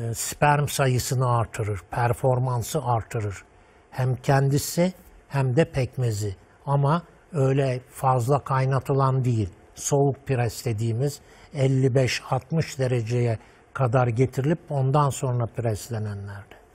E, sperm sayısını artırır, performansı artırır. Hem kendisi hem de pekmezi. Ama öyle fazla kaynatılan değil. Soğuk pres dediğimiz 55-60 dereceye kadar getirilip ondan sonra preslenenlerde.